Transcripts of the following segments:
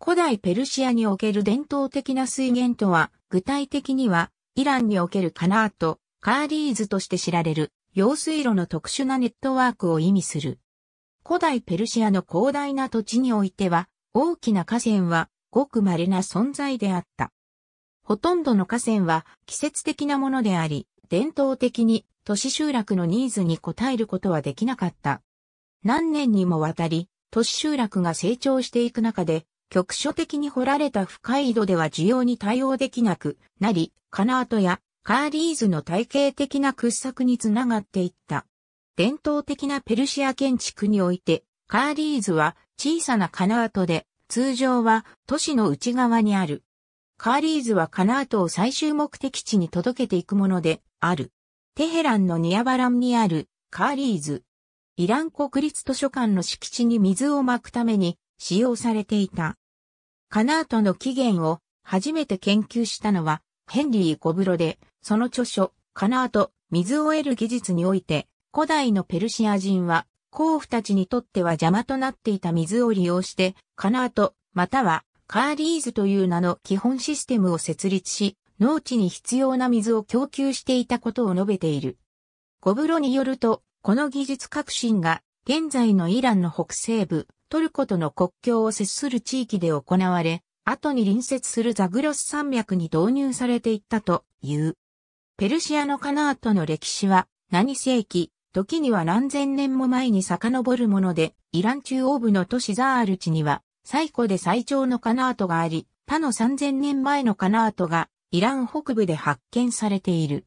古代ペルシアにおける伝統的な水源とは、具体的には、イランにおけるカナート、カーリーズとして知られる、用水路の特殊なネットワークを意味する。古代ペルシアの広大な土地においては、大きな河川は、ごく稀な存在であった。ほとんどの河川は、季節的なものであり、伝統的に、都市集落のニーズに応えることはできなかった。何年にもわたり、都市集落が成長していく中で、局所的に掘られた深い井戸では需要に対応できなくなり、金跡やカーリーズの体系的な掘削につながっていった。伝統的なペルシア建築において、カーリーズは小さな金跡で、通常は都市の内側にある。カーリーズは金跡を最終目的地に届けていくものである。テヘランのニアバランにあるカーリーズ。イラン国立図書館の敷地に水をまくために使用されていた。カナートの起源を初めて研究したのはヘンリー・コブロで、その著書、カナート、水を得る技術において、古代のペルシア人は、甲府たちにとっては邪魔となっていた水を利用して、カナート、またはカーリーズという名の基本システムを設立し、農地に必要な水を供給していたことを述べている。コブロによると、この技術革新が現在のイランの北西部、トルコとの国境を接する地域で行われ、後に隣接するザグロス山脈に導入されていったという。ペルシアのカナートの歴史は何世紀、時には何千年も前に遡るもので、イラン中央部の都市ザール地には、最古で最長のカナートがあり、他の3000年前のカナートが、イラン北部で発見されている。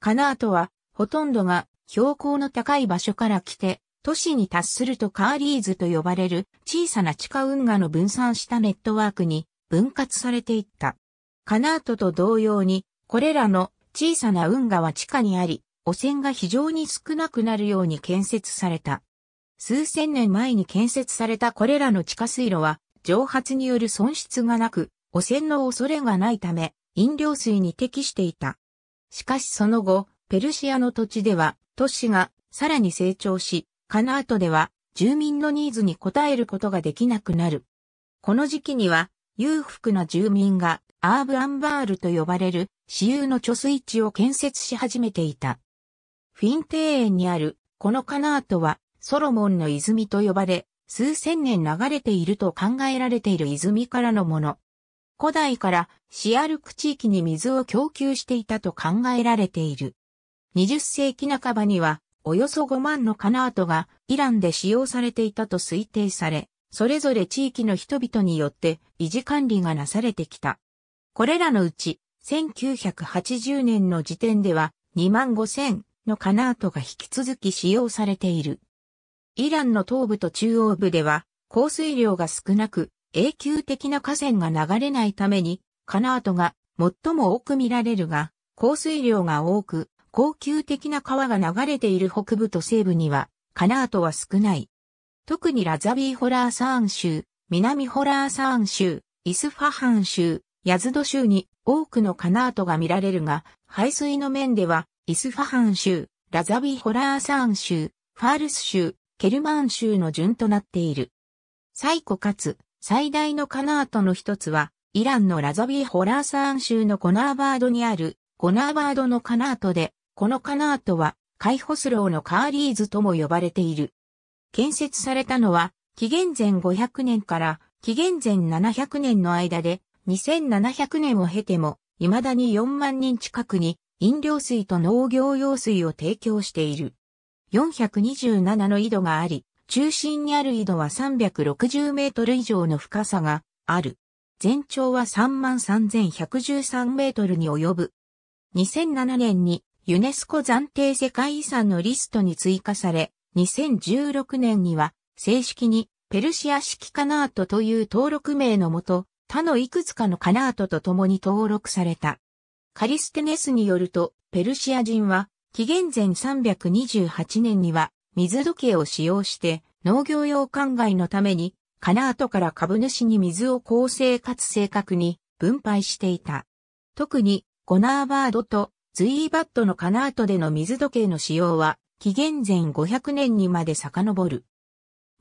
カナートは、ほとんどが標高の高い場所から来て、都市に達するとカーリーズと呼ばれる小さな地下運河の分散したネットワークに分割されていった。カナートと同様に、これらの小さな運河は地下にあり、汚染が非常に少なくなるように建設された。数千年前に建設されたこれらの地下水路は、蒸発による損失がなく、汚染の恐れがないため、飲料水に適していた。しかしその後、ペルシアの土地では、都市がさらに成長し、カナートでは住民のニーズに応えることができなくなる。この時期には裕福な住民がアーブ・アンバールと呼ばれる私有の貯水池を建設し始めていた。フィン庭園にあるこのカナートはソロモンの泉と呼ばれ、数千年流れていると考えられている泉からのもの。古代からシアルク地域に水を供給していたと考えられている。20世紀半ばにはおよそ5万のカナートがイランで使用されていたと推定され、それぞれ地域の人々によって維持管理がなされてきた。これらのうち、1980年の時点では2万5000のカナートが引き続き使用されている。イランの東部と中央部では降水量が少なく永久的な河川が流れないためにカナートが最も多く見られるが降水量が多く高級的な川が流れている北部と西部には、カナートは少ない。特にラザビーホラーサーン州、南ホラーサーン州、イスファハン州、ヤズド州に多くのカナートが見られるが、排水の面では、イスファハン州、ラザビーホラーサーン州、ファールス州、ケルマン州の順となっている。最古かつ最大のカナートの一つは、イランのラザビーホラーサーン州のコナーバードにある、コナーバードのカナートで、このカナートは、カイホスローのカーリーズとも呼ばれている。建設されたのは、紀元前500年から紀元前700年の間で、2700年を経ても、未だに4万人近くに飲料水と農業用水を提供している。427の井戸があり、中心にある井戸は360メートル以上の深さがある。全長は33,113メートルに及ぶ。2007年にユネスコ暫定世界遺産のリストに追加され、2016年には正式にペルシア式カナートという登録名のもと、他のいくつかのカナートと共に登録された。カリステネスによると、ペルシア人は、紀元前328年には、水時計を使用して、農業用灌漑のために、カナートから株主に水を公正かつ正確に分配していた。特に、ゴナーバードとズイーバットのカナートでの水時計の使用は、紀元前500年にまで遡る。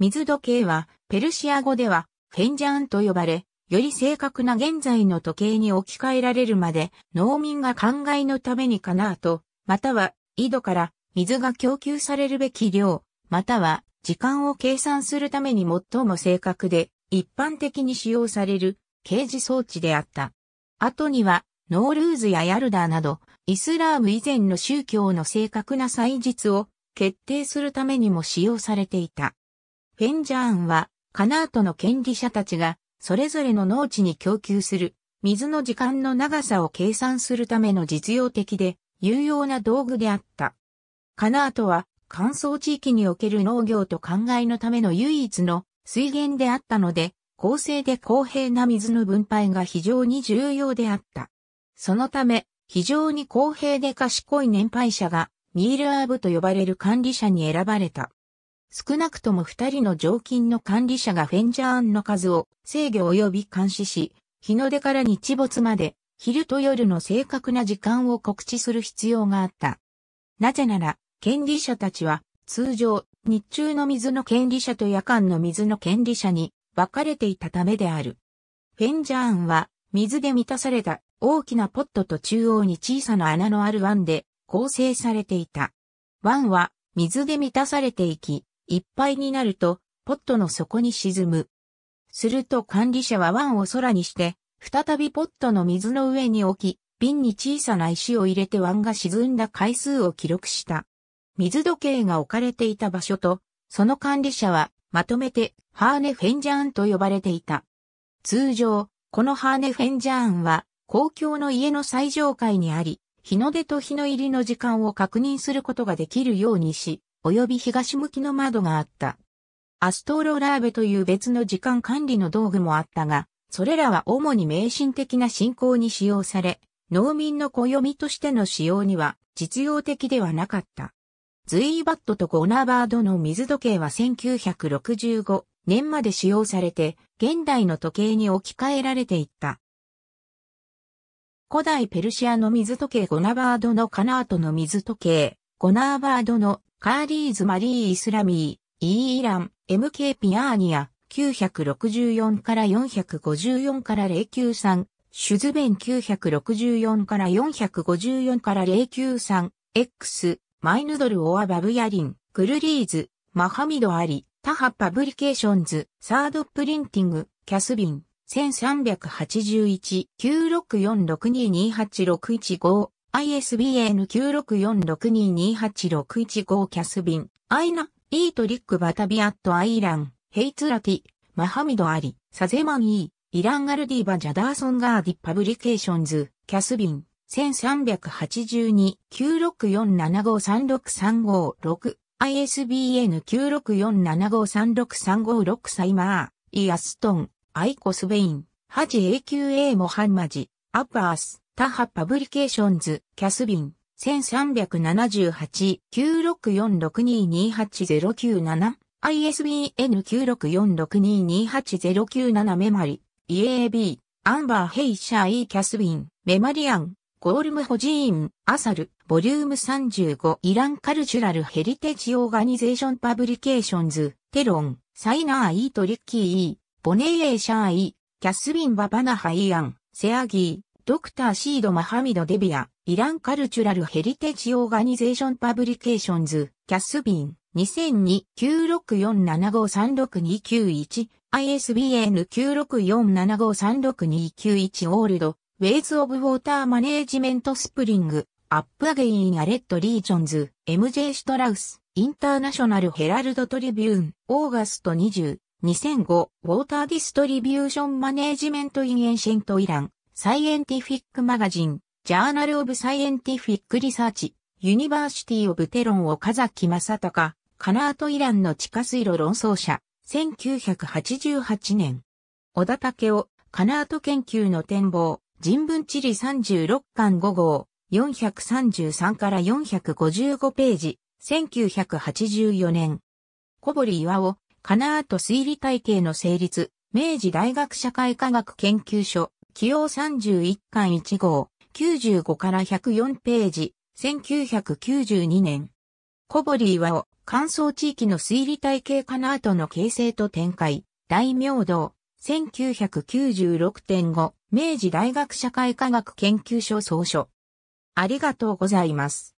水時計は、ペルシア語では、フェンジャーンと呼ばれ、より正確な現在の時計に置き換えられるまで、農民が灌漑のためにカナート、または、井戸から水が供給されるべき量、または、時間を計算するために最も正確で、一般的に使用される、掲示装置であった。後には、ノールーズやヤルダーなど、イスラーム以前の宗教の正確な祭日を決定するためにも使用されていた。フェンジャーンは、カナートの権利者たちが、それぞれの農地に供給する、水の時間の長さを計算するための実用的で、有用な道具であった。カナートは、乾燥地域における農業と考えのための唯一の水源であったので、公正で公平な水の分配が非常に重要であった。そのため、非常に公平で賢い年配者が、ミールアーブと呼ばれる管理者に選ばれた。少なくとも二人の常勤の管理者がフェンジャーンの数を制御及び監視し、日の出から日没まで昼と夜の正確な時間を告知する必要があった。なぜなら、権利者たちは通常日中の水の権利者と夜間の水の権利者に分かれていたためである。フェンジャーンは水で満たされた大きなポットと中央に小さな穴のある湾で構成されていた。湾は水で満たされていき、いっぱいになるとポットの底に沈む。すると管理者は湾を空にして、再びポットの水の上に置き、瓶に小さな石を入れて湾が沈んだ回数を記録した。水時計が置かれていた場所と、その管理者はまとめてハーネ・フェンジャーンと呼ばれていた。通常、このハーネフェンジャーンは、公共の家の最上階にあり、日の出と日の入りの時間を確認することができるようにし、及び東向きの窓があった。アストーロラーベという別の時間管理の道具もあったが、それらは主に迷信的な信仰に使用され、農民の暦としての使用には実用的ではなかった。ズイーバットとゴーナーバードの水時計は1965年まで使用されて、現代の時計に置き換えられていった。古代ペルシアの水時計ゴナバードのカナートの水時計、ゴナーバードのカーリーズ・マリー・イスラミー、イー・イラン、MK・ ピアーニア、964から454から093、シュズベン964から454から093、X、マイヌドル・オア・バブヤリン、クルリーズ、マハミド・アリ、タハパブリケーションズ、サードプリンティング、キャスビン、1381-9646228615、ISBN 9646228615キャスビン、アイナ、イートリックバタビアットアイラン、ヘイツラティ、マハミドアリ、サゼマンイー、イランガルディバジャダーソンガーディパブリケーションズ、キャスビン、1382-9647536356 ISBN 9 6 4 7 5 3 6 3 6サイマー、イアストン、アイコスベイン、ハジ AQA モハンマジ、アッパース、タハパブリケーションズ、キャスビン、1378-9646228097 ISBN 9646228097メマリ、イエービー、アンバーヘイシャーーキャスビン、メマリアン、ゴールムホジーン、アサル、ボリューム35イランカルチュラルヘリテージオーガニゼーションパブリケーションズ、テロン、サイナーイートリッキーイー、ボネイエーシャーイ、キャスビン・ババナハイアン、セアギー、ドクターシード・マハミド・デビア、イランカルチュラルヘリテージオーガニゼーションパブリケーションズ、キャスビン、2002-9647536291 ISBN 9 6 4 7 5 3 6 2 9 1オールドウェイズ・オブ・ウォーター・マネージメント・スプリング、アップ・アゲイン・アレット・リージョンズ、MJ・ シュトラウス、インターナショナル・ヘラルド・トリビューン、オーガスト20、2005、ウォーター・ディストリビューション・マネージメント・イン・エンシェント・イラン、サイエンティフィック・マガジン、ジャーナル・オブ・サイエンティフィック・リサーチ、ユニバーシティ・オブ・テロン・岡崎正隆、カナート・イランの地下水路論争者、1988年。小田武雄、カナート研究の展望、人文地理36巻5号、433から455ページ、1984年。小堀岩尾、カナート推理体系の成立、明治大学社会科学研究所、起用31巻1号、95から104ページ、1992年。小堀岩尾、乾燥地域の推理体系カナートの形成と展開、大名道、1996.5、明治大学社会科学研究所総書。ありがとうございます。